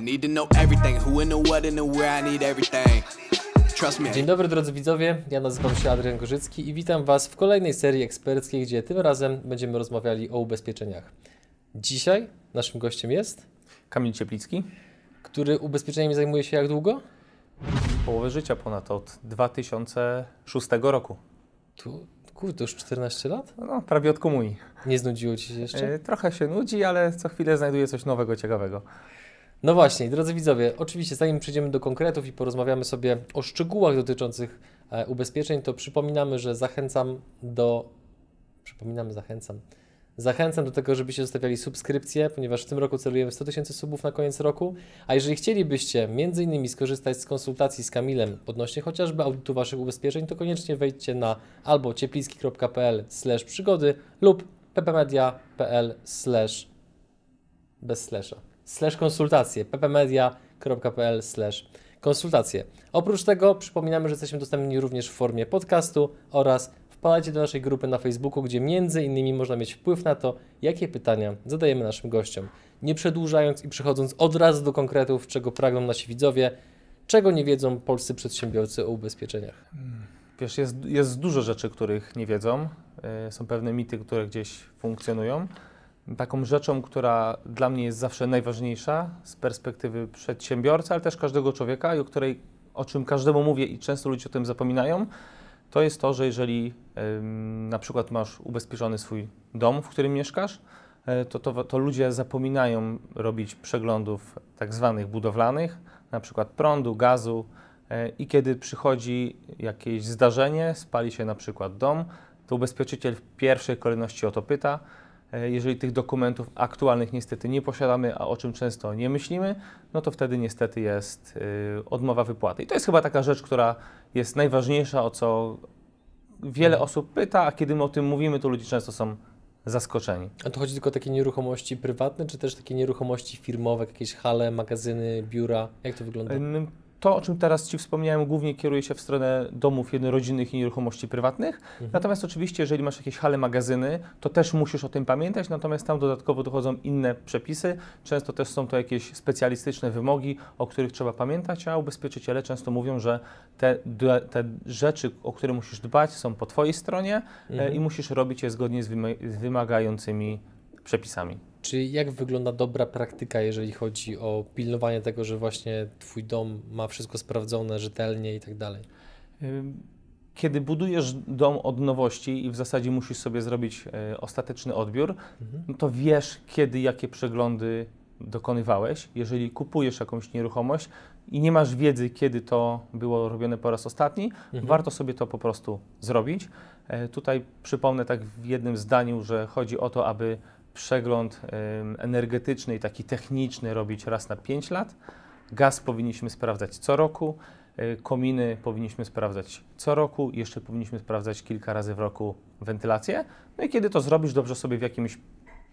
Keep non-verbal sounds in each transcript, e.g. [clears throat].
I need to know everything, who in the what and the where I need everything. Dzień dobry drodzy widzowie, ja nazywam się Adrian Gorzycki i witam Was w kolejnej serii eksperckiej, gdzie tym razem będziemy rozmawiali o ubezpieczeniach. Dzisiaj naszym gościem jest Kamil Cieplicki, który ubezpieczeniami zajmuje się jak długo? Połowę życia ponad od 2006 roku. Tu Kurde, już 14 lat? No, prawie od komunii. Nie znudziło ci się jeszcze? E, trochę się nudzi, ale co chwilę znajduję coś nowego, ciekawego. No właśnie, drodzy widzowie, oczywiście zanim przejdziemy do konkretów i porozmawiamy sobie o szczegółach dotyczących e, ubezpieczeń, to przypominamy, że zachęcam do. Przypominamy, zachęcam. Zachęcam do tego, żebyście zostawiali subskrypcję, ponieważ w tym roku celujemy 100 tysięcy subów na koniec roku. A jeżeli chcielibyście między innymi skorzystać z konsultacji z Kamilem odnośnie chociażby audytu Waszych ubezpieczeń, to koniecznie wejdźcie na albo ciepliski.pl przygody lub ppmedia.pl bez slasha slash konsultacje, ppmedia.pl slash konsultacje. Oprócz tego przypominamy, że jesteśmy dostępni również w formie podcastu oraz wpadajcie do naszej grupy na Facebooku, gdzie między innymi można mieć wpływ na to, jakie pytania zadajemy naszym gościom. Nie przedłużając i przechodząc od razu do konkretów, czego pragną nasi widzowie, czego nie wiedzą polscy przedsiębiorcy o ubezpieczeniach. Hmm. Wiesz, jest, jest dużo rzeczy, których nie wiedzą. Y, są pewne mity, które gdzieś funkcjonują. Taką rzeczą, która dla mnie jest zawsze najważniejsza z perspektywy przedsiębiorcy, ale też każdego człowieka, i o której, o czym każdemu mówię i często ludzie o tym zapominają, to jest to, że jeżeli na przykład masz ubezpieczony swój dom, w którym mieszkasz, y, to, to, to ludzie zapominają robić przeglądów tak zwanych budowlanych, na przykład prądu, gazu, e, i kiedy przychodzi jakieś zdarzenie, spali się na przykład dom, to ubezpieczyciel w pierwszej kolejności o to pyta, E, jeżeli tych dokumentów aktualnych niestety nie posiadamy, a o czym często nie myślimy, no to wtedy niestety jest y, odmowa wypłaty. I to jest chyba taka rzecz, która jest najważniejsza, o co wiele mhm. osób pyta, a kiedy my o tym mówimy, to ludzie często są zaskoczeni. A to chodzi tylko o takie nieruchomości prywatne, czy też takie nieruchomości firmowe, jakieś hale, magazyny, biura? Jak to wygląda? to, o czym teraz Ci wspomniałem, głównie kieruje się w stronę domów jednorodzinnych i nieruchomości prywatnych. Mhm. Natomiast oczywiście, jeżeli masz jakieś hale, magazyny, to też musisz o tym pamiętać, natomiast tam dodatkowo dochodzą inne przepisy. Często też są to jakieś specjalistyczne wymogi, o których trzeba pamiętać, a ubezpieczyciele często mówią, że te, te rzeczy, o które musisz dbać, są po Twojej stronie e, mhm. i musisz robić je zgodnie z, wyma z wymagającymi przepisami. Czy jak wygląda dobra praktyka, jeżeli chodzi o pilnowanie tego, że właśnie Twój dom ma wszystko sprawdzone rzetelnie i tak dalej? Kiedy budujesz dom od nowości i w zasadzie musisz sobie zrobić e, ostateczny odbiór, mhm. No to wiesz, kiedy jakie przeglądy dokonywałeś. Jeżeli kupujesz jakąś nieruchomość i nie masz wiedzy, kiedy to było robione po raz ostatni, mhm. warto sobie to po prostu zrobić. E, tutaj przypomnę tak w jednym zdaniu, że chodzi o to, aby przegląd energetyczny i taki techniczny robić raz na 5 lat. Gaz powinniśmy sprawdzać co roku, e, kominy powinniśmy sprawdzać co roku, jeszcze powinniśmy sprawdzać kilka razy w roku wentylację. No i kiedy to zrobisz, dobrze sobie w jakimś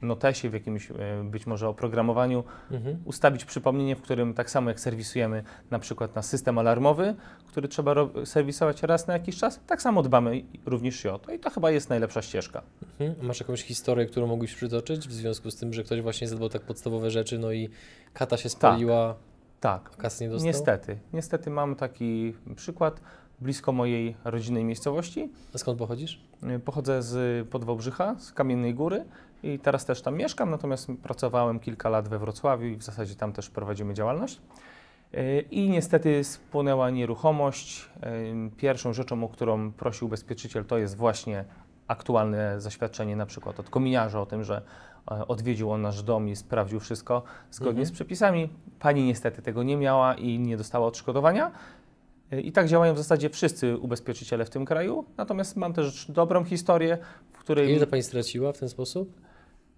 notesie, w jakimś e, być może oprogramowaniu, mhm. ustawić przypomnienie, w którym tak samo jak serwisujemy na przykład na system alarmowy, który trzeba serwisować raz na jakiś czas, tak samo dbamy również i o to. I to chyba jest najlepsza ścieżka. Mhm. Masz jakąś historię, którą mógłbyś przytoczyć w związku z tym, że ktoś właśnie zadbał tak podstawowe rzeczy, no i kata się spaliła, tak. tak. a nie dostał? Niestety. Niestety mam taki przykład blisko mojej rodzinnej miejscowości. A skąd pochodzisz? E, pochodzę z Podwałbrzycha, z Kamiennej Góry i teraz też tam mieszkam, natomiast pracowałem kilka lat we Wrocławiu i w zasadzie tam też prowadzimy działalność. Y, I niestety spłynęła nieruchomość. Y, pierwszą rzeczą, o którą prosił ubezpieczyciel, to jest właśnie aktualne zaświadczenie na przykład od kominiarza o tym, że e, odwiedził on nasz dom i sprawdził wszystko zgodnie mhm. z przepisami. Pani niestety tego nie miała i nie dostała odszkodowania. Y, I tak działają w zasadzie wszyscy ubezpieczyciele w tym kraju. Natomiast mam też dobrą historię, w której. Ile pani straciła w ten sposób?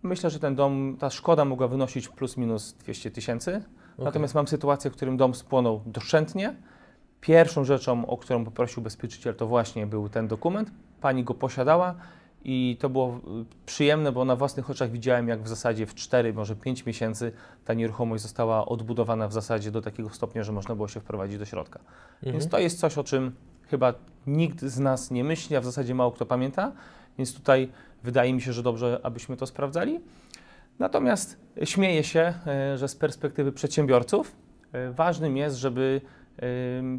Myślę, że ten dom, ta szkoda mogła wynosić plus minus 200 tysięcy. Okay. Natomiast mam sytuację, w którym dom spłonął doszczętnie. Pierwszą rzeczą, o którą poprosił ubezpieczyciel, to właśnie był ten dokument. Pani go posiadała i to było y, przyjemne, bo na własnych oczach widziałem, jak w zasadzie w 4, może 5 miesięcy ta nieruchomość została odbudowana w zasadzie do takiego stopnia, że można było się wprowadzić do środka. Mhm. Więc to jest coś, o czym chyba nikt z nas nie myśli, a w zasadzie mało kto pamięta. Więc tutaj wydaje mi się, że dobrze, abyśmy to sprawdzali. Natomiast śmieję się, e, że z perspektywy przedsiębiorców e, ważnym jest, żeby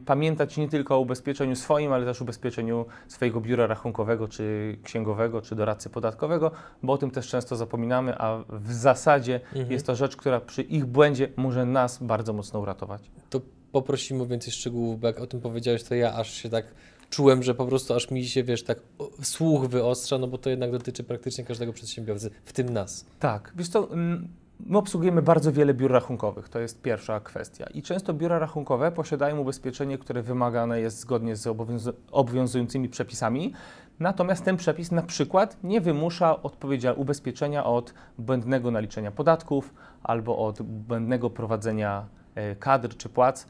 pamiętać nie tylko o ubezpieczeniu swoim, ale też ubezpieczeniu swojego biura rachunkowego, czy księgowego, czy doradcy podatkowego, bo o tym też często zapominamy, a w zasadzie mhm. jest to rzecz, która przy ich błędzie może nas bardzo mocno uratować. To poprosimy o więcej szczegółów, bo jak o tym powiedziałeś, to ja aż się tak czułem, że po prostu aż mi się, wiesz, tak słuch wyostrza, no bo to jednak dotyczy praktycznie każdego przedsiębiorcy, w tym nas. Tak, wiesz to mm, my obsługujemy bardzo wiele biur rachunkowych, to jest pierwsza kwestia. I często biura rachunkowe posiadają ubezpieczenie, które wymagane jest zgodnie z obowiązu obowiązującymi przepisami, Natomiast ten przepis na przykład nie wymusza odpowiedzial ubezpieczenia od błędnego naliczenia podatków albo od błędnego prowadzenia e, kadr czy płac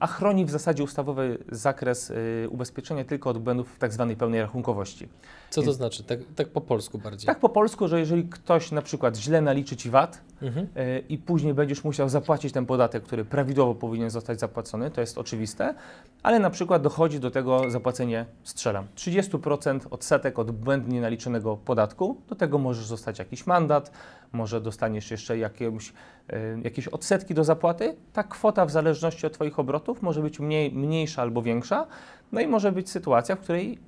a chroni w zasadzie ustawowy zakres y, ubezpieczenia tylko od błędów w tak zwanej pełnej rachunkowości. Co to Więc, znaczy? Tak, tak, po polsku bardziej? Tak po polsku, że jeżeli ktoś na przykład źle naliczy Ci VAT, mhm. E, i później będziesz musiał zapłacić ten podatek, który prawidłowo powinien zostać zapłacony, to jest oczywiste, ale na przykład dochodzi do tego zapłacenie, strzelam, 30% odsetek od błędnie naliczonego podatku, do tego możesz zostać jakiś mandat, może dostaniesz jeszcze jakieś, e, jakieś odsetki do zapłaty. Ta kwota w zależności od Twoich obrotów może być mniej, mniejsza albo większa, no i może być sytuacja, w której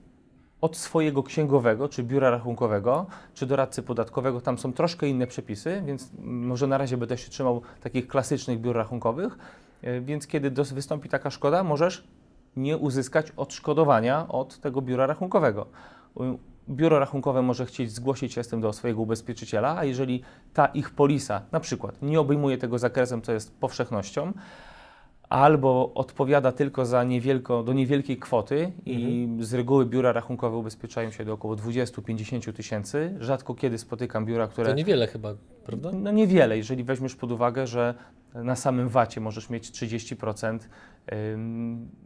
od swojego księgowego, czy biura rachunkowego, czy doradcy podatkowego. Tam są troszkę inne przepisy, więc może na razie będę się trzymał takich klasycznych biur rachunkowych. E, więc kiedy wystąpi taka szkoda, możesz nie uzyskać odszkodowania od tego biura rachunkowego. Biuro rachunkowe może chcieć zgłosić się z tym do swojego ubezpieczyciela, a jeżeli ta ich polisa na przykład nie obejmuje tego zakresem, co jest powszechnością, albo odpowiada tylko za niewielko, do niewielkiej kwoty i mhm. z reguły biura rachunkowe ubezpieczają się do około 20-50 tysięcy. Rzadko kiedy spotykam biura, które... To niewiele chyba, prawda? No niewiele, jeżeli weźmiesz pod uwagę, że na samym VAT-ie możesz mieć 30%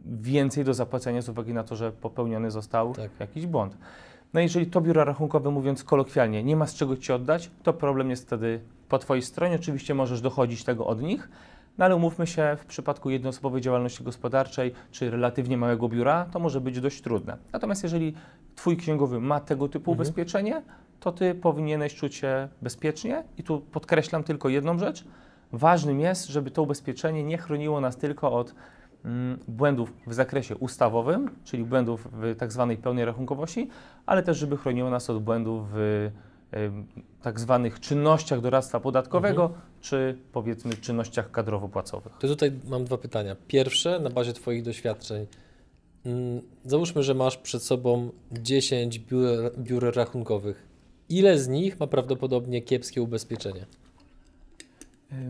więcej do zapłacenia z uwagi na to, że popełniony został tak. jakiś błąd. No jeżeli to biura rachunkowe, mówiąc kolokwialnie, nie ma z czego ci oddać, to problem jest wtedy po Twojej stronie. Oczywiście możesz dochodzić tego od nich, no ale umówmy się, w przypadku jednoosobowej działalności gospodarczej czy relatywnie małego biura, to może być dość trudne. Natomiast jeżeli Twój księgowy ma tego typu mhm. ubezpieczenie, to Ty powinieneś czuć się bezpiecznie. I tu podkreślam tylko jedną rzecz. Ważnym jest, żeby to ubezpieczenie nie chroniło nas tylko od mm, błędów w zakresie ustawowym, czyli błędów w tak zwanej pełnej rachunkowości, ale też żeby chroniło nas od błędów w tak zwanych czynnościach doradztwa podatkowego, mhm. czy powiedzmy czynnościach kadrowo-płacowych? To tutaj mam dwa pytania. Pierwsze, na bazie Twoich doświadczeń, mm, załóżmy, że masz przed sobą 10 biur, biur rachunkowych. Ile z nich ma prawdopodobnie kiepskie ubezpieczenie?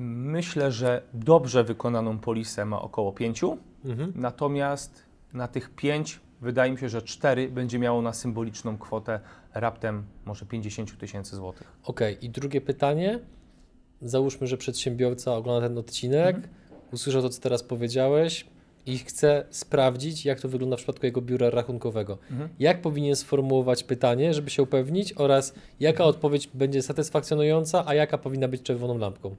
Myślę, że dobrze wykonaną polisę ma około 5, mhm. natomiast na tych 5 wydaje mi się, że 4 będzie miało na symboliczną kwotę raptem może 50 tysięcy złotych. Okej, okay. i drugie pytanie. Załóżmy, że przedsiębiorca ogląda ten odcinek, mhm. usłyszał to, co teraz powiedziałeś i chce sprawdzić, jak to wygląda w przypadku jego biura rachunkowego. Mhm. Jak powinien sformułować pytanie, żeby się upewnić oraz jaka mhm. odpowiedź będzie satysfakcjonująca, a jaka powinna być czerwoną lampką?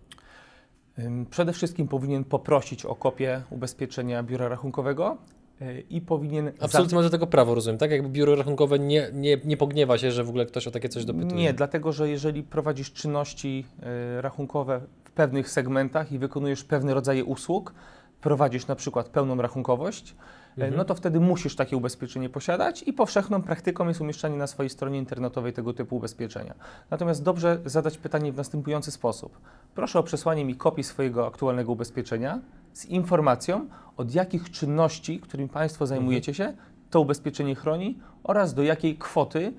Przede wszystkim powinien poprosić o kopię ubezpieczenia biura rachunkowego E, i powinien. Absolutnie ma do tego prawo, rozumiem, tak? Jakby biuro rachunkowe nie, nie, nie pogniewa się, że w ogóle ktoś o takie coś dopytuje. Nie, dlatego że jeżeli prowadzisz czynności e, rachunkowe w pewnych segmentach i wykonujesz pewne rodzaje usług, prowadzisz na przykład pełną rachunkowość, mhm. no to wtedy musisz takie ubezpieczenie posiadać i powszechną praktyką jest umieszczanie na swojej stronie internetowej tego typu ubezpieczenia. Natomiast dobrze zadać pytanie w następujący sposób. Proszę o przesłanie mi kopii swojego aktualnego ubezpieczenia z informacją, od jakich czynności, którymi Państwo zajmujecie się, to ubezpieczenie chroni oraz do jakiej kwoty,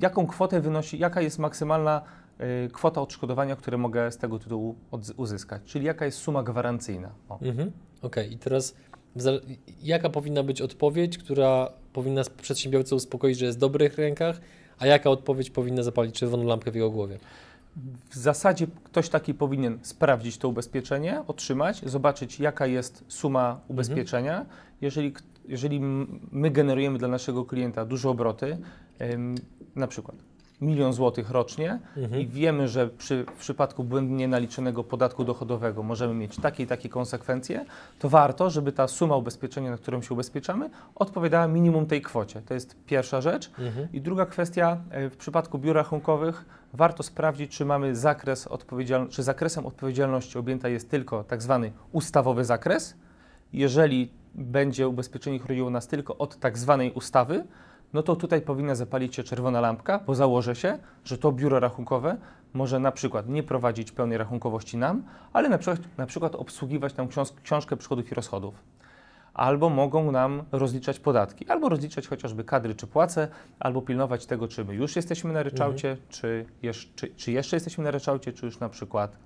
jaką kwotę wynosi, jaka jest maksymalna e, kwota odszkodowania, które mogę z tego tytułu uzyskać, czyli jaka jest suma gwarancyjna. Mhm. Okej, okay. i teraz jaka powinna być odpowiedź, która powinna przedsiębiorcę uspokoić, że jest w dobrych rękach, a jaka odpowiedź powinna zapalić czerwoną lampkę w jego głowie? W zasadzie ktoś taki powinien sprawdzić to ubezpieczenie, otrzymać, zobaczyć jaka jest suma ubezpieczenia. Mhm. Jeżeli, jeżeli my generujemy dla naszego klienta duże obroty, na przykład milion złotych rocznie mhm. i wiemy, że przy, w przypadku błędnie naliczonego podatku dochodowego możemy mieć takie i takie konsekwencje, to warto, żeby ta suma ubezpieczenia, na którą się ubezpieczamy, odpowiadała minimum tej kwocie. To jest pierwsza rzecz. Mhm. I druga kwestia, e, w przypadku biur rachunkowych warto sprawdzić, czy mamy zakres odpowiedzialności, czy zakresem odpowiedzialności objęta jest tylko tak zwany ustawowy zakres. Jeżeli będzie ubezpieczenie chroniło nas tylko od tak zwanej ustawy, no to tutaj powinna zapalić się czerwona lampka, bo założę się, że to biuro rachunkowe może na przykład nie prowadzić pełnej rachunkowości nam, ale na przykład, na przykład obsługiwać nam książ książkę przychodów i rozchodów. Albo mogą nam rozliczać podatki, albo rozliczać chociażby kadry czy płace, albo pilnować tego, czy my już jesteśmy na ryczałcie, mhm. czy, czy, jeszcze jesteśmy na ryczałcie, czy już na przykład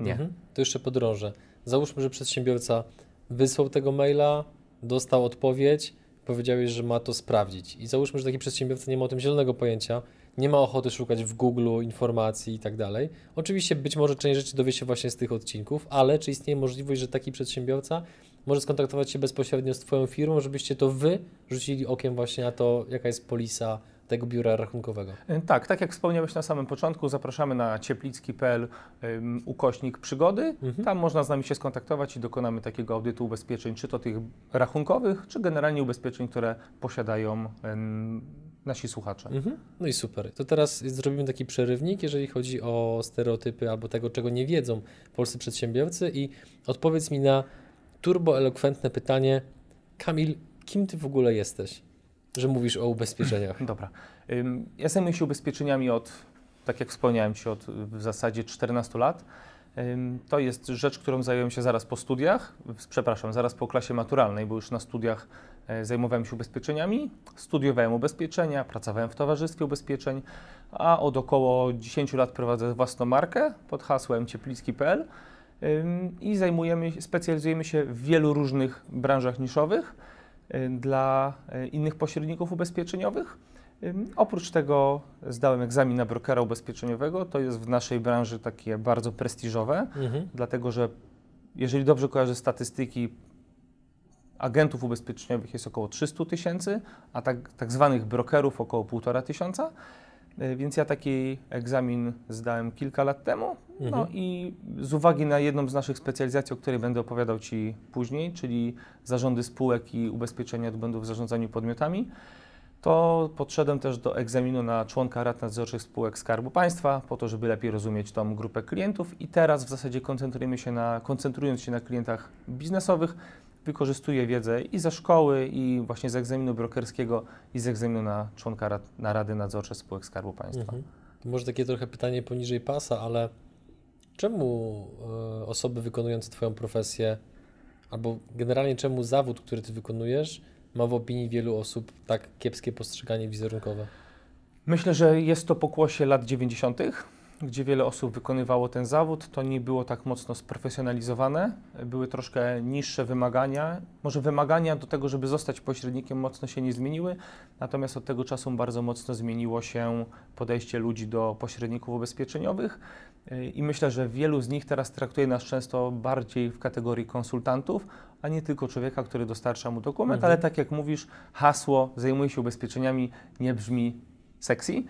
nie. Mhm. To jeszcze podrążę. Załóżmy, że przedsiębiorca wysłał tego maila, dostał odpowiedź, powiedziałeś, że ma to sprawdzić. I załóżmy, że taki przedsiębiorca nie ma o tym zielonego pojęcia, nie ma ochoty szukać w Google informacji i tak dalej. Oczywiście być może część rzeczy dowie się właśnie z tych odcinków, ale czy istnieje możliwość, że taki przedsiębiorca może skontaktować się bezpośrednio z Twoją firmą, żebyście to Wy rzucili okiem właśnie na to, jaka jest polisa tego biura rachunkowego. E, tak, tak jak wspomniałeś na samym początku, zapraszamy na cieplicki.pl um, ukośnik przygody. Mhm. Tam można z nami się skontaktować i dokonamy takiego audytu ubezpieczeń, czy to tych rachunkowych, czy generalnie ubezpieczeń, które posiadają um, nasi słuchacze. Mhm. No i super. To teraz zrobimy taki przerywnik, jeżeli chodzi o stereotypy albo tego, czego nie wiedzą polscy przedsiębiorcy i odpowiedz mi na turboelokwentne pytanie, Kamil, kim ty w ogóle jesteś? że mówisz o ubezpieczeniach. [clears throat] Dobra. Ja zajmuję się ubezpieczeniami od, tak jak wspomniałem Ci, od y, w zasadzie 14 lat. To jest rzecz, którą zająłem się zaraz po studiach, przepraszam, zaraz po klasie maturalnej, bo już na studiach e, zajmowałem się ubezpieczeniami, studiowałem ubezpieczenia, pracowałem w Towarzystwie Ubezpieczeń, a od około 10 lat prowadzę własną markę pod hasłem cieplicki.pl i zajmujemy, specjalizujemy się w wielu różnych branżach niszowych. Y, dla y, innych pośredników ubezpieczeniowych. Oprócz tego zdałem egzamin na brokera ubezpieczeniowego. To jest w naszej branży takie bardzo prestiżowe, mhm. dlatego że jeżeli dobrze kojarzę statystyki, agentów ubezpieczeniowych jest około 300 tysięcy, a tak, tak zwanych brokerów około 1,5 tysiąca. E, więc ja taki egzamin zdałem kilka lat temu. No mhm. i z uwagi na jedną z naszych specjalizacji, o której będę opowiadał Ci później, czyli zarządy spółek i ubezpieczenia odbędu w zarządzaniu podmiotami, to podszedłem też do egzaminu na członka rad nadzorczych spółek Skarbu Państwa, po to, żeby lepiej rozumieć tą grupę klientów i teraz w zasadzie koncentrujemy się na, koncentrując się na klientach biznesowych, wykorzystuje wiedzę i ze szkoły, i właśnie z egzaminu brokerskiego, i z egzaminu na członka rad, na Rady Nadzorcze Spółek Skarbu Państwa. Mhm. Może takie trochę pytanie poniżej pasa, ale czemu e, osoby wykonujące Twoją profesję, albo generalnie czemu zawód, który Ty wykonujesz, ma w opinii wielu osób tak kiepskie postrzeganie wizerunkowe? Myślę, że jest to pokłosie lat 90 gdzie wiele osób wykonywało ten zawód, to nie było tak mocno sprofesjonalizowane. Były troszkę niższe wymagania. Może wymagania do tego, żeby zostać pośrednikiem, mocno się nie zmieniły, natomiast od tego czasu bardzo mocno zmieniło się podejście ludzi do pośredników ubezpieczeniowych. Yy, I myślę, że wielu z nich teraz traktuje nas często bardziej w kategorii konsultantów, a nie tylko człowieka, który dostarcza mu dokument, mhm. ale tak jak mówisz, hasło zajmuje się ubezpieczeniami nie brzmi sexy,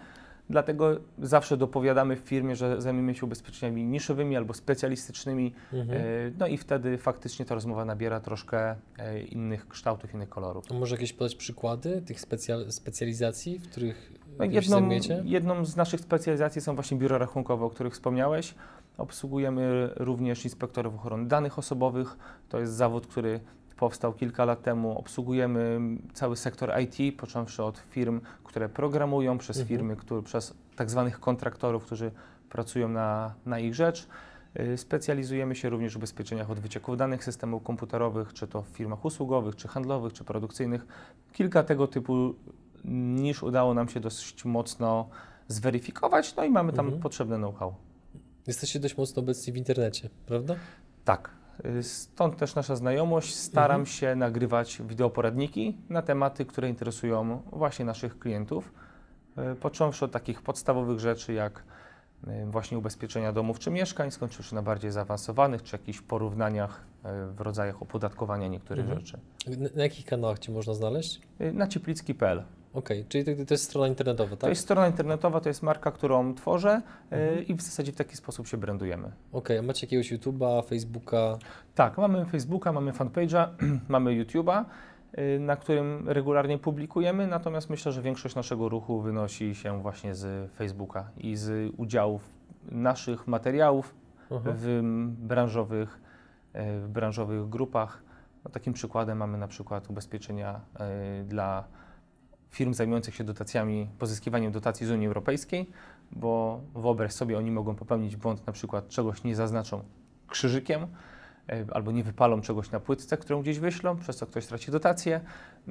Dlatego zawsze dopowiadamy w firmie, że zajmiemy się ubezpieczeniami niszowymi albo specjalistycznymi. Mhm. E, no i wtedy faktycznie ta rozmowa nabiera troszkę e, innych kształtów, innych kolorów. To może jakieś podać przykłady tych specjal, specjalizacji, w których no, jedną, zajmujecie? Jedną z naszych specjalizacji są właśnie biura rachunkowe, o których wspomniałeś. Obsługujemy również inspektorów ochrony danych osobowych. To jest zawód, który powstał kilka lat temu. Obsługujemy cały sektor IT, począwszy od firm, które programują, przez mhm. firmy, które, przez tak zwanych kontraktorów, którzy pracują na, na ich rzecz. Y, specjalizujemy się również w ubezpieczeniach od wycieków danych systemów komputerowych, czy to w firmach usługowych, czy handlowych, czy produkcyjnych. Kilka tego typu niż udało nam się dosyć mocno zweryfikować, no i mamy tam mhm. potrzebne know-how. Jesteście dość mocno obecni w internecie, prawda? Tak. Stąd też nasza znajomość. Staram mhm. się nagrywać wideoporadniki na tematy, które interesują właśnie naszych klientów. E, począwszy od takich podstawowych rzeczy jak e, właśnie ubezpieczenia domów czy mieszkań, skończywszy na bardziej zaawansowanych czy jakichś porównaniach e, w rodzajach opodatkowania niektórych mhm. rzeczy. Na jakich kanałach Cię można znaleźć? Na cieplicki.pl. Okej, okay. czyli to, to, jest strona internetowa, tak? To jest strona internetowa, to jest marka, którą tworzę y, mhm. i w zasadzie w taki sposób się brandujemy. Okej, okay. a macie jakiegoś YouTube'a, Facebooka? Tak, mamy Facebooka, mamy fanpage'a, [clears throat] mamy YouTube'a y, na którym regularnie publikujemy, natomiast myślę, że większość naszego ruchu wynosi się właśnie z Facebooka i z udziałów naszych materiałów mhm. w branżowych, y, w branżowych grupach. No, takim przykładem mamy na przykład ubezpieczenia dla firm zajmujących się dotacjami, pozyskiwaniem dotacji z Unii Europejskiej, bo wyobraź sobie, oni mogą popełnić błąd, na przykład czegoś nie zaznaczą krzyżykiem, e, albo nie wypalą czegoś na płytce, którą gdzieś wyślą, przez co ktoś traci dotację,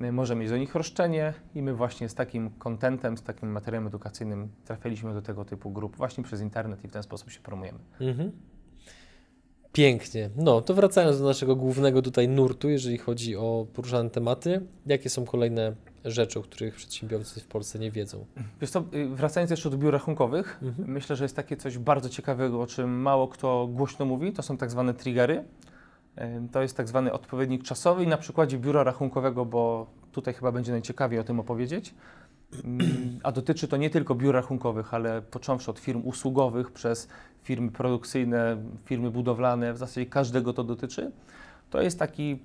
e, może mieć do nich roszczenie i my właśnie z takim kontentem, z takim materiałem edukacyjnym trafialiśmy do tego typu grup właśnie przez internet i w ten sposób się promujemy. Mhm. Pięknie. No, to wracając do naszego głównego tutaj nurtu, jeżeli chodzi o poruszane tematy, jakie są kolejne rzeczy, o których przedsiębiorcy w Polsce nie wiedzą? Wiesz co, y, wracając jeszcze do biur rachunkowych, mhm. myślę, że jest takie coś bardzo ciekawego, o czym mało kto głośno mówi, to są tak zwane triggery. To jest tak zwany odpowiednik czasowy i na przykładzie biura rachunkowego, bo tutaj chyba będzie najciekawiej o tym opowiedzieć. A dotyczy to nie tylko biur rachunkowych, ale począwszy od firm usługowych, przez firmy produkcyjne, firmy budowlane, w zasadzie każdego to dotyczy. To jest taki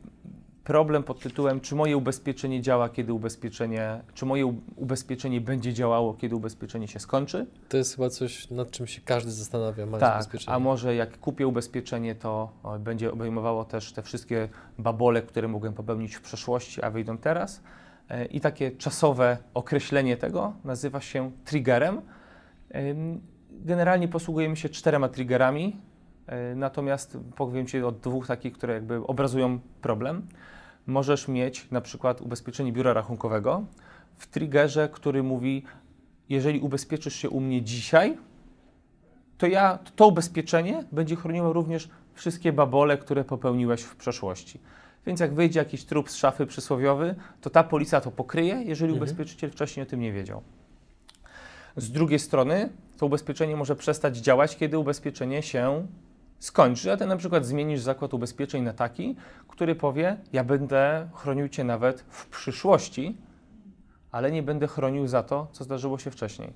problem pod tytułem, czy moje ubezpieczenie działa, kiedy ubezpieczenie, czy moje ubezpieczenie będzie działało, kiedy ubezpieczenie się skończy. To jest chyba coś, nad czym się każdy zastanawia, mając tak, ubezpieczenie. a może jak kupię ubezpieczenie, to będzie obejmowało też te wszystkie babole, które mogłem popełnić w przeszłości, a wyjdą teraz. E, i takie czasowe określenie tego nazywa się triggerem. Generalnie posługujemy się czterema triggerami, e, natomiast powiem Ci o dwóch takich, które jakby obrazują problem. Możesz mieć na przykład ubezpieczenie biura rachunkowego w triggerze, który mówi, jeżeli ubezpieczysz się u mnie dzisiaj, to ja to ubezpieczenie będzie chroniło również wszystkie babole, które popełniłeś w przeszłości. Więc jak wyjdzie jakiś trup z szafy przysłowiowy, to ta polisa to pokryje, jeżeli mhm. ubezpieczyciel wcześniej o tym nie wiedział. Z drugiej strony, to ubezpieczenie może przestać działać, kiedy ubezpieczenie się skończy, a ty na przykład zmienisz zakład ubezpieczeń na taki, który powie: Ja będę chronił cię nawet w przyszłości, ale nie będę chronił za to, co zdarzyło się wcześniej.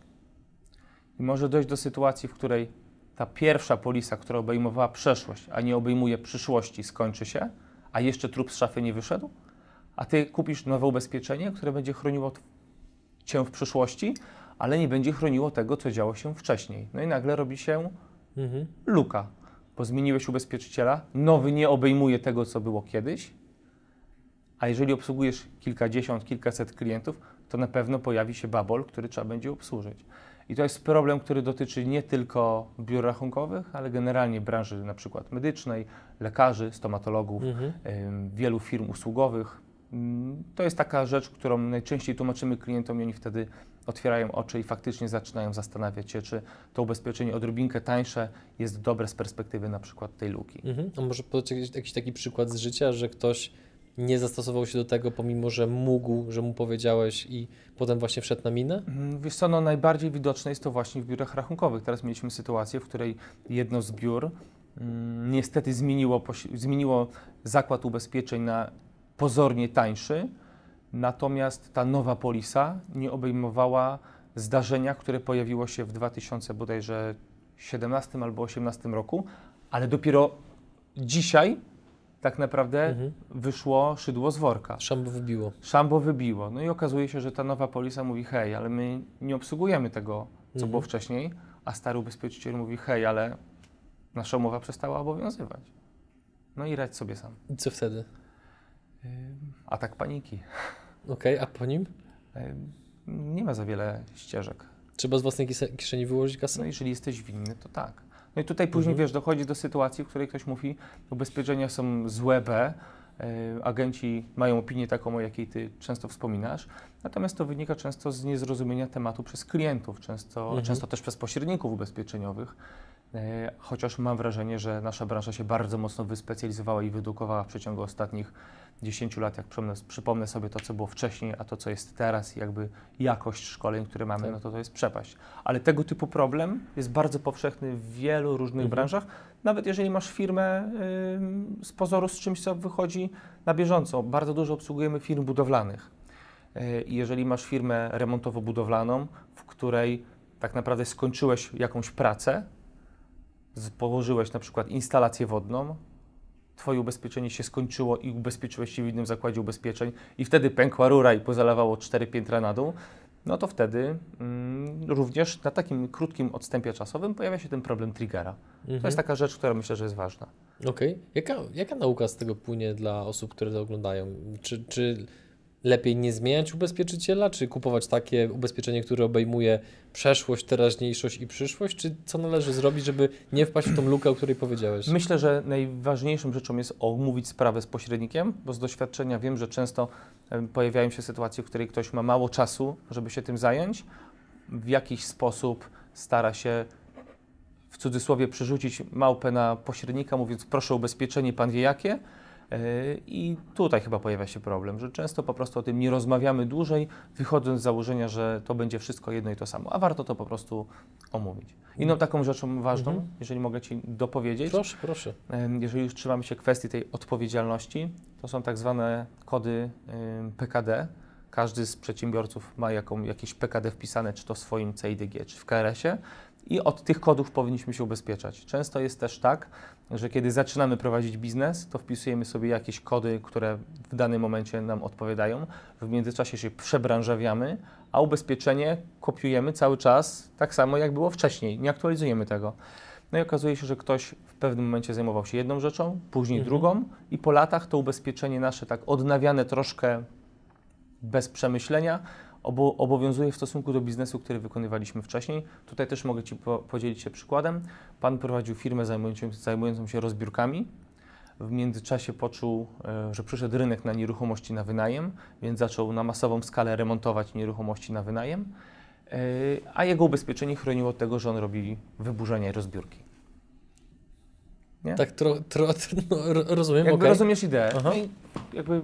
I może dojść do sytuacji, w której ta pierwsza polisa, która obejmowała przeszłość, a nie obejmuje przyszłości, skończy się, a jeszcze trup z szafy nie wyszedł, a ty kupisz nowe ubezpieczenie, które będzie chroniło cię w przyszłości, ale nie będzie chroniło tego, co działo się wcześniej. No i nagle robi się mhm. luka, bo zmieniłeś ubezpieczyciela, nowy nie obejmuje tego, co było kiedyś, a jeżeli obsługujesz kilkadziesiąt, kilkaset klientów, to na pewno pojawi się babol, który trzeba będzie obsłużyć. I to jest problem, który dotyczy nie tylko biur rachunkowych, ale generalnie branży na przykład medycznej, lekarzy, stomatologów, mhm. wielu firm usługowych. Mm, to jest taka rzecz, którą najczęściej tłumaczymy klientom i oni wtedy otwierają oczy i faktycznie zaczynają zastanawiać się, czy to ubezpieczenie odrobinkę tańsze jest dobre z perspektywy na przykład tej luki. Mhm. A może podać jakiś taki przykład z życia, że ktoś nie zastosował się do tego, pomimo że mógł, że mu powiedziałeś i potem właśnie wszedł na minę? Mhm, wiesz co, no najbardziej widoczne jest to właśnie w biurach rachunkowych. Teraz mieliśmy sytuację, w której jedno z biur mm, niestety zmieniło, zmieniło zakład ubezpieczeń na pozornie tańszy, natomiast ta nowa polisa nie obejmowała zdarzenia, które pojawiło się w 2000 bodajże 17 albo 18 roku, ale dopiero dzisiaj tak naprawdę mhm. wyszło szydło z worka. Szambo wybiło. Szambo wybiło. No i okazuje się, że ta nowa polisa mówi, hej, ale my nie obsługujemy tego, co mhm. było wcześniej, a stary ubezpieczyciel mówi, hej, ale nasza umowa przestała obowiązywać. No i radź sobie sam. I co wtedy? Atak paniki. Okej, okay, a po nim? Nie ma za wiele ścieżek. Trzeba z własnej kieszeni wyłożyć kasę? No jeżeli jesteś winny, to tak. No i tutaj później, mhm. wiesz, dochodzi do sytuacji, w której ktoś mówi, ubezpieczenia są złe B, e, agenci mają opinię taką, o jakiej ty często wspominasz, natomiast to wynika często z niezrozumienia tematu przez klientów, często, mhm. często też przez pośredników ubezpieczeniowych, E, chociaż mam wrażenie, że nasza branża się bardzo mocno wyspecjalizowała i wyedukowała w przeciągu ostatnich 10 lat, jak przypomnę, sobie to, co było wcześniej, a to, co jest teraz, jakby jakość szkoleń, które mamy, tak. no to to jest przepaść. Ale tego typu problem jest bardzo powszechny w wielu różnych mhm. branżach, nawet jeżeli masz firmę y, z pozoru z czymś, co wychodzi na bieżąco. Bardzo dużo obsługujemy firm budowlanych. Y, jeżeli masz firmę remontowo-budowlaną, w której tak naprawdę skończyłeś jakąś pracę, położyłeś na przykład instalację wodną, twoje ubezpieczenie się skończyło i ubezpieczyłeś się w innym zakładzie ubezpieczeń i wtedy pękła rura i pozalewało cztery piętra na dół, no to wtedy mm, również na takim krótkim odstępie czasowym pojawia się ten problem triggera. Mhm. To jest mhm. taka rzecz, która myślę, że jest ważna. Okej. Okay. Jaka, jaka nauka z tego płynie dla osób, które to oglądają? Czy, czy lepiej nie zmieniać ubezpieczyciela, czy kupować takie ubezpieczenie, które obejmuje przeszłość, teraźniejszość i przyszłość, czy co należy zrobić, żeby nie wpaść w tą lukę, o której powiedziałeś? Myślę, że najważniejszą rzeczą jest omówić sprawę z pośrednikiem, bo z doświadczenia wiem, że często pojawiają się sytuacje, w której ktoś ma mało czasu, żeby się tym zająć, w jakiś sposób stara się w cudzysłowie przerzucić małpę na pośrednika, mówiąc proszę ubezpieczenie, pan wie jakie, E, I tutaj chyba pojawia się problem, że często po prostu o tym nie rozmawiamy dłużej, wychodząc z założenia, że to będzie wszystko jedno i to samo, a warto to po prostu omówić. Inną taką rzeczą ważną, mhm. jeżeli mogę Ci dopowiedzieć, proszę, proszę. E, jeżeli już trzymamy się kwestii tej odpowiedzialności, to są tak zwane kody e, PKD. Każdy z przedsiębiorców ma jaką, jakieś PKD wpisane, czy to w swoim CIDG, czy w KRS-ie i od tych kodów powinniśmy się ubezpieczać. Często jest też tak, że kiedy zaczynamy prowadzić biznes, to wpisujemy sobie jakieś kody, które w danym momencie nam odpowiadają. W międzyczasie się przebranżawiamy, a ubezpieczenie kopiujemy cały czas tak samo, jak było wcześniej. Nie aktualizujemy tego. No i okazuje się, że ktoś w pewnym momencie zajmował się jedną rzeczą, później mhm. drugą, i po latach to ubezpieczenie nasze, tak odnawiane troszkę bez przemyślenia, obo obowiązuje w stosunku do biznesu, który wykonywaliśmy wcześniej. Tutaj też mogę Ci po podzielić się przykładem. Pan prowadził firmę zajmującą, zajmującą się rozbiórkami. W międzyczasie poczuł, e, że przyszedł rynek na nieruchomości na wynajem, więc zaczął na masową skalę remontować nieruchomości na wynajem, e, a jego ubezpieczenie chroniło od tego, że on robi wyburzenia i rozbiórki. Nie? Tak, tro, tro, [laughs] no, rozumiem. Jakby okay. rozumiesz ideę. Aha. No jakby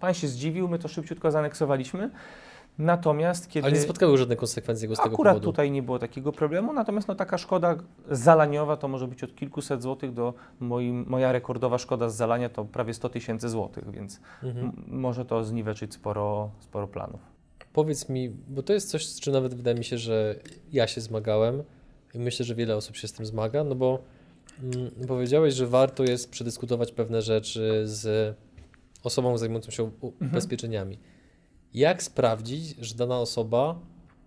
pan się zdziwił, my to szybciutko zaneksowaliśmy. Natomiast kiedy... Ale nie spotkały żadne konsekwencje go z tego Akurat powodu. tutaj nie było takiego problemu, natomiast no, taka szkoda zalaniowa to może być od kilkuset złotych do moja rekordowa szkoda z zalania to prawie 100 tysięcy złotych, więc mhm. może to zniweczyć sporo, sporo planów. Powiedz mi, bo to jest coś, z czym nawet wydaje mi się, że ja się zmagałem i myślę, że wiele osób się z tym zmaga, no bo mm, powiedziałeś, że warto jest przedyskutować pewne rzeczy z osobą zajmującą się mhm. ubezpieczeniami. Mhm jak sprawdzić, że dana osoba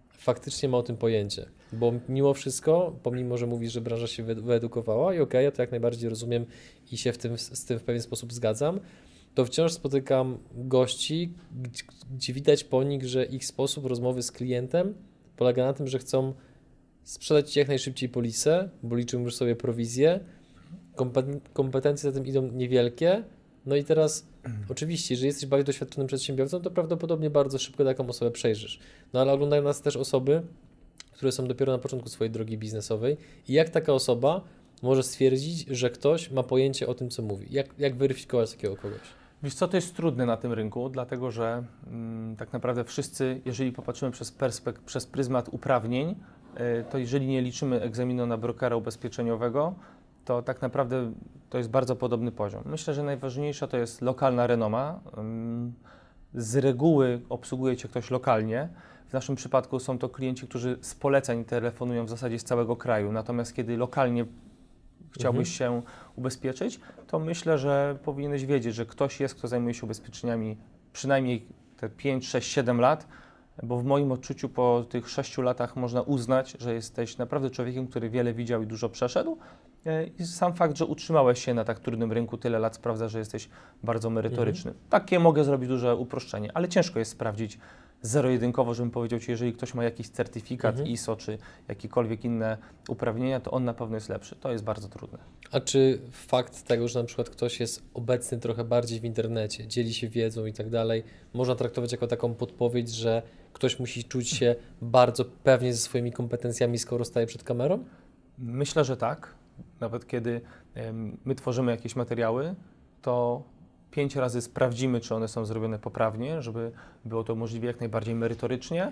faktycznie ma o tym pojęcie. Bo mimo wszystko, pomimo, że mówi, że branża się wyedukowała i okej, okay, ja to jak najbardziej rozumiem i się w tym, z tym w pewien sposób zgadzam, to wciąż spotykam gości, gdzie widać po nich, że ich sposób rozmowy z klientem polega na tym, że chcą sprzedać ci jak najszybciej polisę, bo liczymy już sobie prowizję, kompetencje za tym idą niewielkie, no i teraz [clears throat] Oczywiście, jeżeli jesteś bardziej doświadczonym przedsiębiorcą, to prawdopodobnie bardzo szybko taką osobę przejrzysz. No ale oglądają nas też osoby, które są dopiero na początku swojej drogi biznesowej i jak taka osoba może stwierdzić, że ktoś ma pojęcie o tym, co mówi? Jak, jak weryfikować takiego kogoś? Wiesz co, to jest trudne na tym rynku, dlatego że mm, tak naprawdę wszyscy, jeżeli popatrzymy przez, perspek- przez pryzmat uprawnień, y, to jeżeli nie liczymy egzaminu na brokera ubezpieczeniowego, to tak naprawdę to jest bardzo podobny poziom. Myślę, że najważniejsza to jest lokalna renoma. Z reguły obsługuje cię ktoś lokalnie. W naszym przypadku są to klienci, którzy z poleceń telefonują w zasadzie z całego kraju. Natomiast kiedy lokalnie chciałbyś mhm. się ubezpieczyć, to myślę, że powinieneś wiedzieć, że ktoś jest, kto zajmuje się ubezpieczeniami przynajmniej te 5, 6, 7 lat, bo w moim odczuciu po tych 6 latach można uznać, że jesteś naprawdę człowiekiem, który wiele widział i dużo przeszedł E, I sam fakt, że utrzymałeś się na tak trudnym rynku tyle lat, sprawdza, że jesteś bardzo merytoryczny. Mhm. Takie mogę zrobić duże uproszczenie, ale ciężko jest sprawdzić zero-jedynkowo, żebym powiedział Ci, jeżeli ktoś ma jakiś certyfikat mhm. ISO czy jakiekolwiek inne uprawnienia, to on na pewno jest lepszy. To jest bardzo trudne. A czy fakt tego, że na przykład ktoś jest obecny trochę bardziej w internecie, dzieli się wiedzą i tak dalej, można traktować jako taką podpowiedź, że ktoś musi czuć się bardzo pewnie ze swoimi kompetencjami, skoro staje przed kamerą? Myślę, że tak. Nawet kiedy my tworzymy jakieś materiały, to pięć razy sprawdzimy, czy one są zrobione poprawnie, żeby było to możliwe jak najbardziej merytorycznie.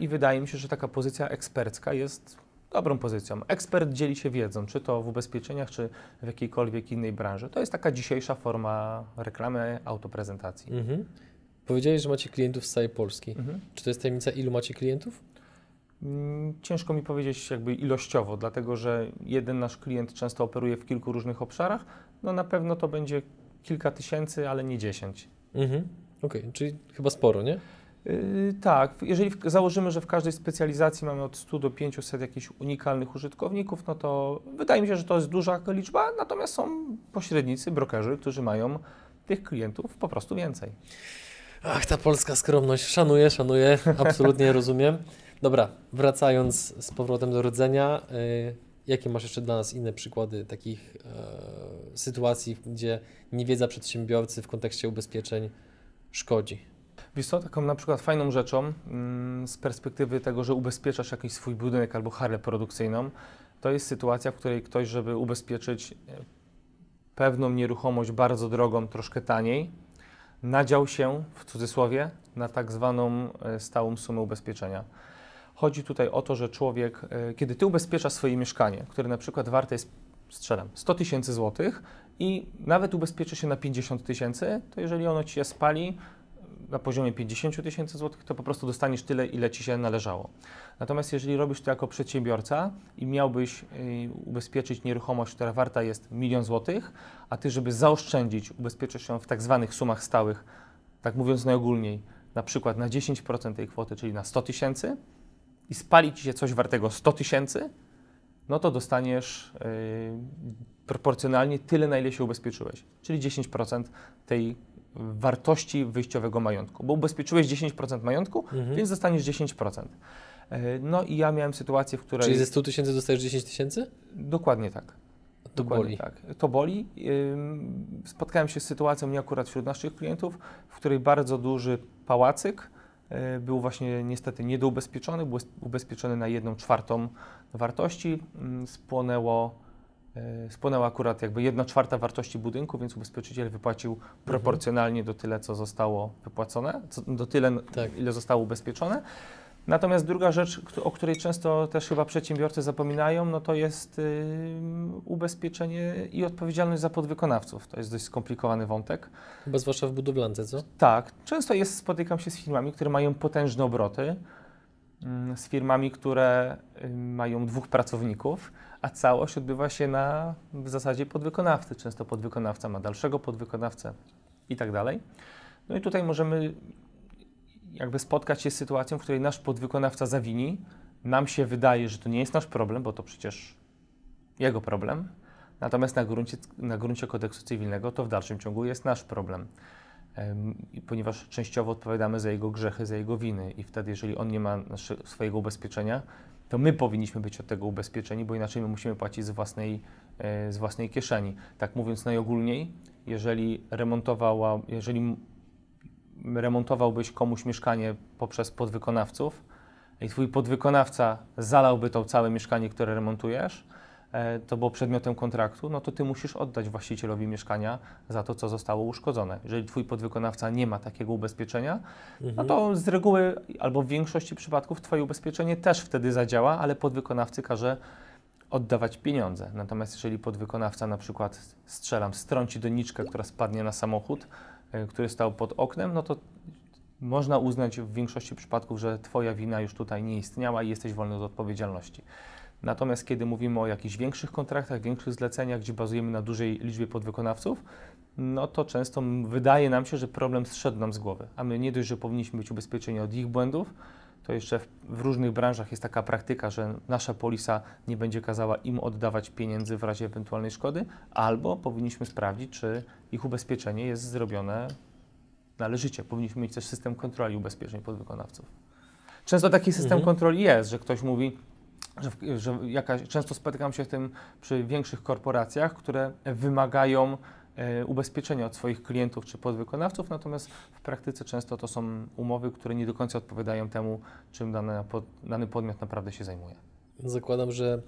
I wydaje mi się, że taka pozycja ekspercka jest dobrą pozycją. Ekspert dzieli się wiedzą, czy to w ubezpieczeniach, czy w jakiejkolwiek innej branży. To jest taka dzisiejsza forma reklamy, autoprezentacji. Mhm. Powiedziałeś, że macie klientów z całej Polski. Mhm. Czy to jest tajemnica, ilu macie klientów? Mm, ciężko mi powiedzieć jakby ilościowo, dlatego że jeden nasz klient często operuje w kilku różnych obszarach. No na pewno to będzie kilka tysięcy, ale nie dziesięć. Mhm. Okej, okay. czyli chyba sporo, nie? Yy, tak, jeżeli w, założymy, że w każdej specjalizacji mamy od 100 do 500 jakichś unikalnych użytkowników, no to wydaje mi się, że to jest duża liczba, natomiast są pośrednicy, brokerzy, którzy mają tych klientów po prostu więcej. Ach, ta polska skromność. Szanuję, szanuję, absolutnie [laughs] rozumiem. Dobra, wracając z powrotem do rodzenia, y, jakie masz jeszcze dla nas inne przykłady takich e, sytuacji, gdzie niewiedza przedsiębiorcy w kontekście ubezpieczeń szkodzi? Wiesz co, taką na przykład fajną rzeczą mm, z perspektywy tego, że ubezpieczasz jakiś swój budynek albo harę produkcyjną, to jest sytuacja, w której ktoś, żeby ubezpieczyć e, pewną nieruchomość bardzo drogą, troszkę taniej, nadział się, w cudzysłowie, na tak zwaną e, stałą sumę ubezpieczenia. Chodzi tutaj o to, że człowiek, e, kiedy ty ubezpieczasz swoje mieszkanie, które na przykład warte jest, strzelam, 100 tysięcy złotych i nawet ubezpieczy się na 50 tysięcy, to jeżeli ono ci się spali, na poziomie 50 tysięcy złotych, to po prostu dostaniesz tyle, ile ci się należało. Natomiast jeżeli robisz to jako przedsiębiorca i miałbyś e, ubezpieczyć nieruchomość, która warta jest milion złotych, a ty, żeby zaoszczędzić, ubezpieczysz ją w tak zwanych sumach stałych, tak mówiąc najogólniej, na przykład na 10% tej kwoty, czyli na 100 tysięcy, i spali ci się coś wartego 100 tysięcy, no to dostaniesz yy, proporcjonalnie tyle, na ile się ubezpieczyłeś, czyli 10% tej wartości wyjściowego majątku, bo ubezpieczyłeś 10% majątku, mhm. więc dostaniesz 10%. Y, no i ja miałem sytuację, w której... Czyli ze 100 tysięcy dostajesz 10 tysięcy? Dokładnie tak. To Dokładnie boli. Tak. To boli. spotkałem się z sytuacją, nie akurat wśród naszych klientów, w której bardzo duży pałacyk E, był właśnie niestety niedoubezpieczony, był ubezpieczony na jedną czwartą wartości. Mm, spłonęło, e, spłonęła akurat jakby jedna czwarta wartości budynku, więc ubezpieczyciel wypłacił mhm. proporcjonalnie do tyle, co zostało wypłacone, do tyle, tak. ile zostało ubezpieczone. Natomiast druga rzecz, o której często też chyba przedsiębiorcy zapominają, no to jest ubezpieczenie i odpowiedzialność za podwykonawców. To jest dość skomplikowany wątek. Chyba zwłaszcza w budowlance, co? Tak. Często jest, spotykam się z firmami, które mają potężne obroty, z firmami, które mają dwóch pracowników, a całość odbywa się na w zasadzie podwykonawcy. Często podwykonawca ma dalszego podwykonawcę i tak dalej. No i tutaj możemy jakby spotkać się z sytuacją, w której nasz podwykonawca zawini, nam się wydaje, że to nie jest nasz problem, bo to przecież jego problem, natomiast na gruncie, na gruncie kodeksu cywilnego to w dalszym ciągu jest nasz problem, ponieważ częściowo odpowiadamy za jego grzechy, za jego winy i wtedy, jeżeli on nie ma swojego ubezpieczenia, to my powinniśmy być od tego ubezpieczeni, bo inaczej my musimy płacić z własnej, e, z własnej kieszeni. Tak mówiąc najogólniej, jeżeli remontowała, jeżeli remontowałbyś komuś mieszkanie poprzez podwykonawców i twój podwykonawca zalałby to całe mieszkanie, które remontujesz, e, to było przedmiotem kontraktu, no to ty musisz oddać właścicielowi mieszkania za to, co zostało uszkodzone. Jeżeli twój podwykonawca nie ma takiego ubezpieczenia, mhm. no to mhm. z reguły albo w większości przypadków twoje ubezpieczenie też wtedy zadziała, ale podwykonawcy każe oddawać pieniądze. Natomiast jeżeli podwykonawca na przykład strzelam, strąci doniczkę, która spadnie na samochód, E, który stał pod oknem, no to można uznać w większości przypadków, że Twoja wina już tutaj nie istniała i jesteś wolny od odpowiedzialności. Natomiast kiedy mówimy o jakichś większych kontraktach, większych zleceniach, gdzie bazujemy na dużej liczbie podwykonawców, no to często wydaje nam się, że problem zszedł nam z głowy, a my nie dość, że powinniśmy być ubezpieczeni od ich błędów, to jeszcze w, w, różnych branżach jest taka praktyka, że nasza polisa nie będzie kazała im oddawać pieniędzy w razie ewentualnej szkody, albo powinniśmy sprawdzić, czy ich ubezpieczenie jest zrobione należycie. Powinniśmy mieć też system kontroli ubezpieczeń podwykonawców. Często taki system mhm. kontroli jest, że ktoś mówi, że, że jakaś, często spotykam się w tym przy większych korporacjach, które wymagają E, ubezpieczenia od swoich klientów czy podwykonawców, natomiast w praktyce często to są umowy, które nie do końca odpowiadają temu, czym dany, pod, dany podmiot naprawdę się zajmuje. Zakładam, że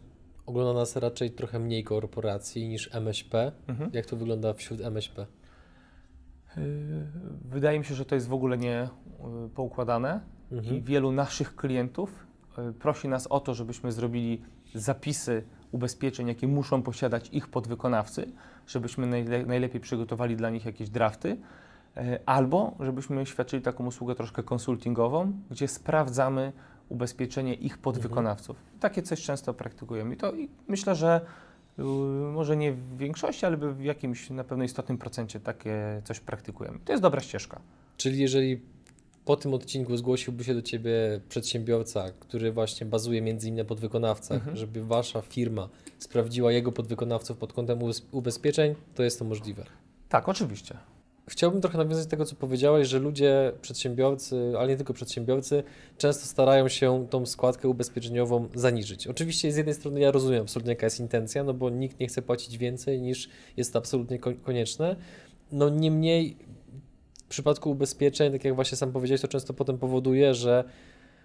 ogląda nas raczej trochę mniej korporacji niż MŚP. Mhm. Jak to wygląda wśród MŚP? E, wydaje mi się, że to jest w ogóle nie e, poukładane mhm. i wielu naszych klientów prosi nas o to, żebyśmy zrobili zapisy ubezpieczeń, jakie muszą posiadać ich podwykonawcy, żebyśmy najle najlepiej przygotowali dla nich jakieś drafty, e, albo żebyśmy świadczyli taką usługę troszkę konsultingową, gdzie sprawdzamy ubezpieczenie ich podwykonawców. Mhm. Takie coś często praktykujemy i to i myślę, że y, może nie w większości, ale w jakimś na pewno istotnym procencie takie coś praktykujemy. To jest dobra ścieżka. Czyli jeżeli po tym odcinku zgłosiłby się do ciebie przedsiębiorca, który właśnie bazuje między innymi na podwykonawcach, mhm. żeby wasza firma sprawdziła jego podwykonawców pod kątem ubezpieczeń, to jest to możliwe. Tak, oczywiście. Chciałbym trochę nawiązać do tego, co powiedziałeś, że ludzie, przedsiębiorcy, ale nie tylko przedsiębiorcy, często starają się tą składkę ubezpieczeniową zaniżyć. Oczywiście z jednej strony ja rozumiem absolutnie jaka jest intencja, no bo nikt nie chce płacić więcej niż jest absolutnie konieczne, no niemniej w przypadku ubezpieczeń, tak jak właśnie sam powiedziałeś, to często potem powoduje, że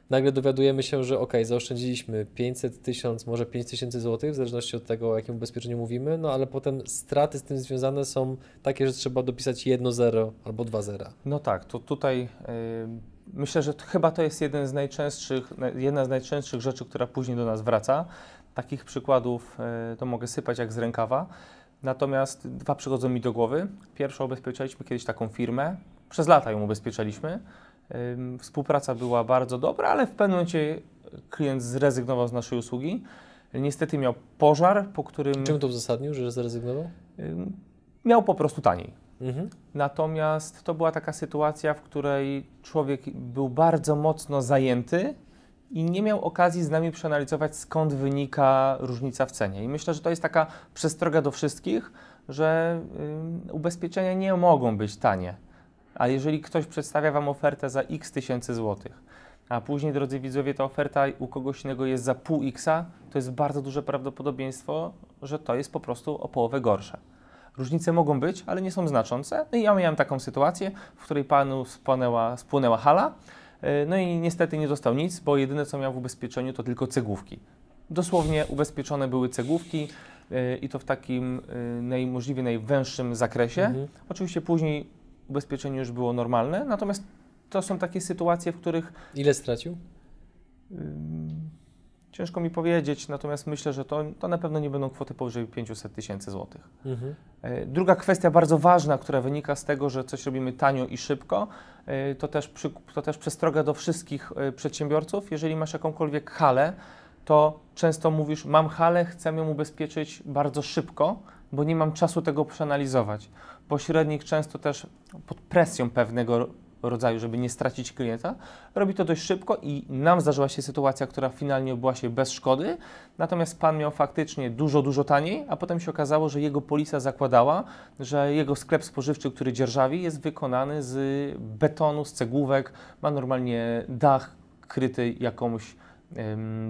nagle dowiadujemy się, że ok, zaoszczędziliśmy 500 tysiąc, może 5000 złotych, w zależności od tego, o jakim ubezpieczeniu mówimy, no ale potem straty z tym związane są takie, że trzeba dopisać jedno zero albo dwa zera. No tak, to tutaj yy, myślę, że to, chyba to jest jeden z najczęstszych, jedna z najczęstszych rzeczy, która później do nas wraca. Takich przykładów yy, to mogę sypać jak z rękawa. Natomiast dwa przychodzą mi do głowy. Pierwszą ubezpieczaliśmy kiedyś taką firmę. Przez lata ją ubezpieczaliśmy. Współpraca była bardzo dobra, ale w pewnym momencie klient zrezygnował z naszej usługi. Niestety miał pożar, po którym. Czym to uzasadnił, że zrezygnował? Miał po prostu taniej. Mhm. Natomiast to była taka sytuacja, w której człowiek był bardzo mocno zajęty, i nie miał okazji z nami przeanalizować, skąd wynika różnica w cenie. I myślę, że to jest taka przestroga do wszystkich, że y, ubezpieczenia nie mogą być tanie. A jeżeli ktoś przedstawia Wam ofertę za x tysięcy złotych, a później, drodzy widzowie, ta oferta u kogoś innego jest za pół xa, to jest bardzo duże prawdopodobieństwo, że to jest po prostu o połowę gorsze. Różnice mogą być, ale nie są znaczące. No i ja miałem taką sytuację, w której panu spłynęła, spłynęła hala, E, no i niestety nie dostał nic, bo jedyne co miał w ubezpieczeniu to tylko cegłówki. Dosłownie ubezpieczone były cegłówki e, i to w takim e, najmożliwie najwęższym zakresie. Mhm. Oczywiście później ubezpieczenie już było normalne, natomiast to są takie sytuacje, w których. Ile stracił? Ciężko mi powiedzieć, natomiast myślę, że to, to na pewno nie będą kwoty powyżej 500 tysięcy złotych. Mhm. E, druga kwestia bardzo ważna, która wynika z tego, że coś robimy tanio i szybko, e, to też, przy, to też przestroga do wszystkich e, przedsiębiorców. Jeżeli masz jakąkolwiek halę, to często mówisz, mam halę, chcę ją ubezpieczyć bardzo szybko, bo nie mam czasu tego przeanalizować. Pośrednik często też pod presją pewnego rodzaju, żeby nie stracić klienta. Robi to dość szybko i nam zdarzyła się sytuacja, która finalnie była się bez szkody, natomiast pan miał faktycznie dużo, dużo taniej, a potem się okazało, że jego polisa zakładała, że jego sklep spożywczy, który dzierżawi, jest wykonany z betonu, z cegłówek, ma normalnie dach kryty jakąś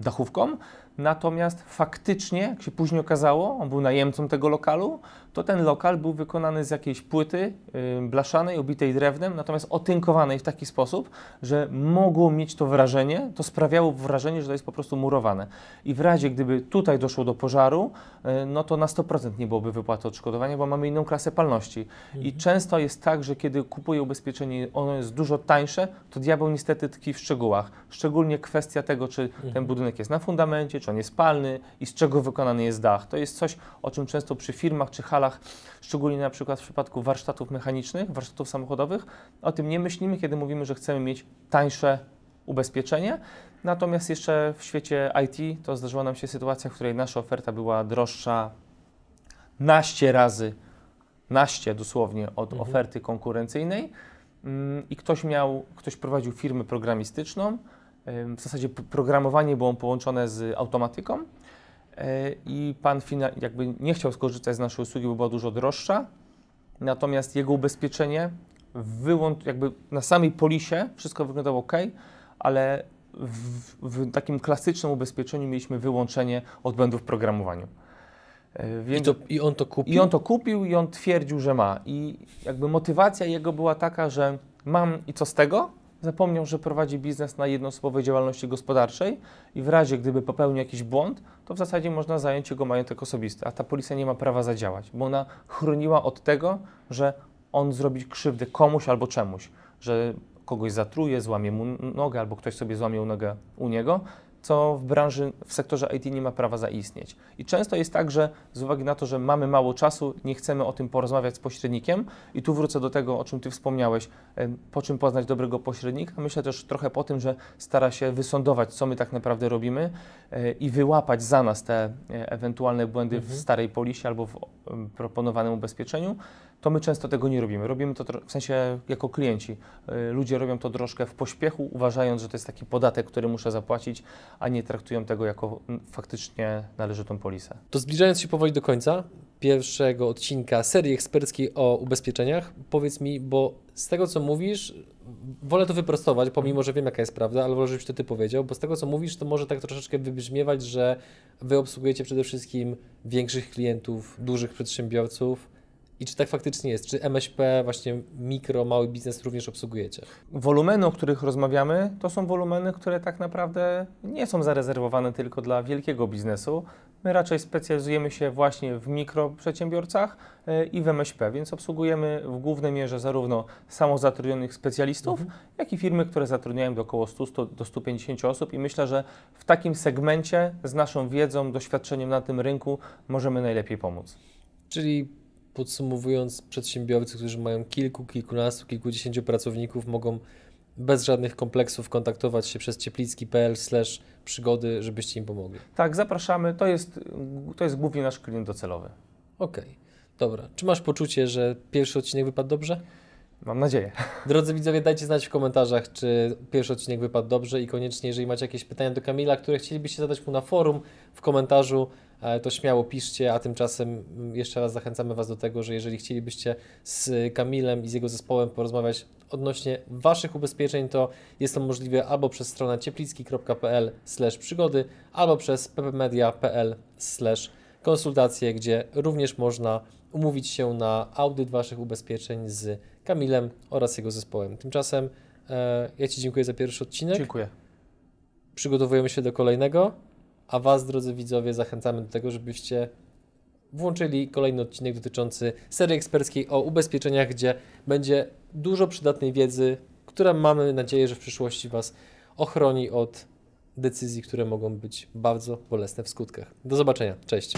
dachówką. Natomiast faktycznie, jak się później okazało, on był najemcą tego lokalu, to ten lokal był wykonany z jakiejś płyty yy, blaszanej, obitej drewnem, natomiast otynkowanej w taki sposób, że mogło mieć to wrażenie, to sprawiało wrażenie, że to jest po prostu murowane. I w razie, gdyby tutaj doszło do pożaru, yy, no to na 100% nie byłoby wypłaty odszkodowania, bo mamy inną klasę palności. Mhm. I często jest tak, że kiedy kupuję ubezpieczenie, ono jest dużo tańsze, to diabeł niestety tkwi w szczegółach. Szczególnie kwestia tego, czy mhm. ten budynek jest na fundamencie, czy on jest palny i z czego wykonany jest dach. To jest coś, o czym często przy firmach czy halach, szczególnie na przykład w przypadku warsztatów mechanicznych, warsztatów samochodowych, o tym nie myślimy, kiedy mówimy, że chcemy mieć tańsze ubezpieczenie. Natomiast jeszcze w świecie IT to zdarzyła nam się sytuacja, w której nasza oferta była droższa naście razy, naście dosłownie od mhm. oferty konkurencyjnej mm, i ktoś miał, ktoś prowadził firmę programistyczną, w zasadzie programowanie było połączone z automatyką e, i pan jakby nie chciał skorzystać z naszej usługi, bo była dużo droższa. Natomiast jego ubezpieczenie jakby na samej polisie wszystko wyglądało ok, ale w, w takim klasycznym ubezpieczeniu mieliśmy wyłączenie odbędów w programowaniu. E, więc, I, to, I, on to kupił? I on to kupił i on twierdził, że ma. I jakby motywacja jego była taka, że mam i co z tego? zapomniał, że prowadzi biznes na jednoosobowej działalności gospodarczej i w razie, gdyby popełnił jakiś błąd, to w zasadzie można zająć jego majątek osobisty, a ta polisa nie ma prawa zadziałać, bo ona chroniła od tego, że on zrobi krzywdę komuś albo czemuś, że kogoś zatruje, złamie mu nogę albo ktoś sobie złamie nogę u niego co w branży, w sektorze IT nie ma prawa zaistnieć. I często jest tak, że z uwagi na to, że mamy mało czasu, nie chcemy o tym porozmawiać z pośrednikiem, i tu wrócę do tego, o czym Ty wspomniałeś, po czym poznać dobrego pośrednika. Myślę też trochę po tym, że stara się wysądować, co my tak naprawdę robimy e, i wyłapać za nas te e, ewentualne błędy mhm. w starej polisie albo w proponowanym ubezpieczeniu to my często tego nie robimy. Robimy to w sensie jako klienci. Y, ludzie robią to troszkę w pośpiechu, uważając, że to jest taki podatek, który muszę zapłacić, a nie traktują tego jako faktycznie należytą polisę. To zbliżając się powoli do końca pierwszego odcinka serii eksperckiej o ubezpieczeniach, powiedz mi, bo z tego co mówisz, wolę to wyprostować, pomimo że wiem jaka jest prawda, ale wolę, żebyś to ty powiedział, bo z tego co mówisz, to może tak troszeczkę wybrzmiewać, że wy obsługujecie przede wszystkim większych klientów, dużych przedsiębiorców i czy tak faktycznie jest? Czy MŚP, właśnie mikro, mały biznes również obsługujecie? Wolumeny, o których rozmawiamy, to są wolumeny, które tak naprawdę nie są zarezerwowane tylko dla wielkiego biznesu. My raczej specjalizujemy się właśnie w mikroprzedsiębiorcach e, i w MŚP, więc obsługujemy w głównej mierze zarówno samozatrudnionych specjalistów, mhm. jak i firmy, które zatrudniają do około 100, 100 do 150 osób i myślę, że w takim segmencie z naszą wiedzą, doświadczeniem na tym rynku możemy najlepiej pomóc. Czyli podsumowując, przedsiębiorcy, którzy mają kilku, kilkunastu, kilkudziesięciu pracowników, mogą bez żadnych kompleksów kontaktować się przez cieplicki.pl przygody, żebyście im pomogli. Tak, zapraszamy. To jest, to jest głównie nasz klient docelowy. Okej, okay. dobra. Czy masz poczucie, że pierwszy odcinek wypadł dobrze? Mam nadzieję. Drodzy widzowie, dajcie znać w komentarzach, czy pierwszy odcinek wypadł dobrze i koniecznie, jeżeli macie jakieś pytania do Kamila, które chcielibyście zadać mu na forum, w komentarzu, e, to śmiało piszcie, a tymczasem mm, jeszcze raz zachęcamy Was do tego, że jeżeli chcielibyście z Kamilem i z jego zespołem porozmawiać odnośnie Waszych ubezpieczeń, to jest to możliwe albo przez stronę cieplicki.pl przygody, albo przez ppmedia.pl konsultacje, gdzie również można umówić się na audyt Waszych ubezpieczeń z Kamilem oraz jego zespołem. Tymczasem e, ja Ci dziękuję za pierwszy odcinek. Dziękuję. Przygotowujemy się do kolejnego, a Was, drodzy widzowie, zachęcamy do tego, żebyście włączyli kolejny odcinek dotyczący serii eksperckiej o ubezpieczeniach, gdzie będzie dużo przydatnej wiedzy, która mamy nadzieję, że w przyszłości Was ochroni od decyzji, które mogą być bardzo bolesne w skutkach. Do zobaczenia. Cześć.